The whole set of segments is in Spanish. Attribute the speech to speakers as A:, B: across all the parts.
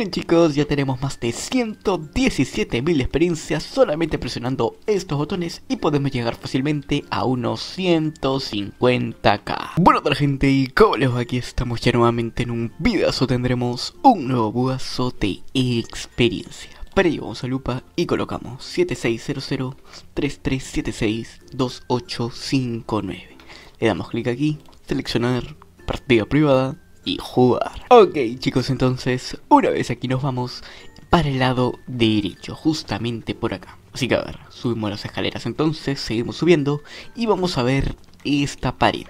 A: Bien chicos, ya tenemos más de 117.000 experiencias solamente presionando estos botones y podemos llegar fácilmente a unos 150k. Bueno tal gente y como les aquí estamos ya nuevamente en un vidazo. tendremos un nuevo buazo de experiencia. Pero ello vamos a lupa y colocamos 7600 3376 2859. Le damos clic aquí, seleccionar partida privada y jugar. Ok chicos, entonces una vez aquí nos vamos para el lado derecho, justamente por acá. Así que a ver, subimos las escaleras entonces, seguimos subiendo y vamos a ver esta pared.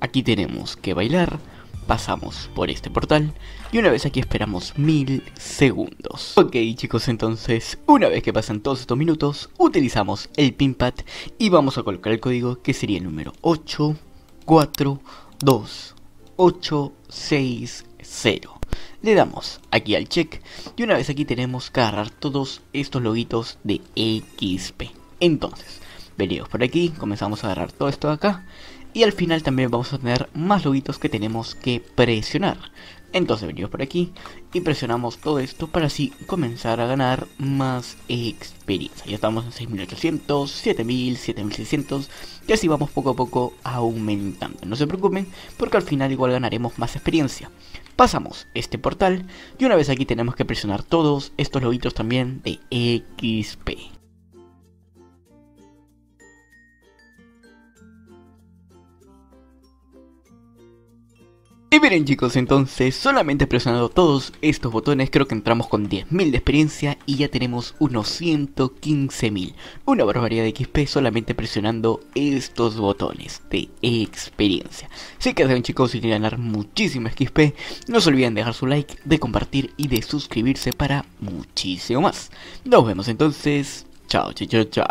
A: Aquí tenemos que bailar, pasamos por este portal y una vez aquí esperamos mil segundos. Ok chicos, entonces una vez que pasan todos estos minutos, utilizamos el pinpad y vamos a colocar el código que sería el número 8, 4, 2, 860. Le damos aquí al check y una vez aquí tenemos que agarrar todos estos logitos de XP. Entonces, venimos por aquí, comenzamos a agarrar todo esto de acá y al final también vamos a tener más loguitos que tenemos que presionar. Entonces venimos por aquí y presionamos todo esto para así comenzar a ganar más experiencia. Ya estamos en 6800, 7000, 7600 y así vamos poco a poco aumentando. No se preocupen porque al final igual ganaremos más experiencia. Pasamos este portal y una vez aquí tenemos que presionar todos estos loguitos también de XP. Y miren chicos, entonces solamente presionando todos estos botones creo que entramos con 10.000 de experiencia y ya tenemos unos 115.000. Una barbaridad de XP solamente presionando estos botones de experiencia. Así que chicos, si quieren ganar muchísimo XP, no se olviden de dejar su like, de compartir y de suscribirse para muchísimo más. Nos vemos entonces. Chao, chao, chao.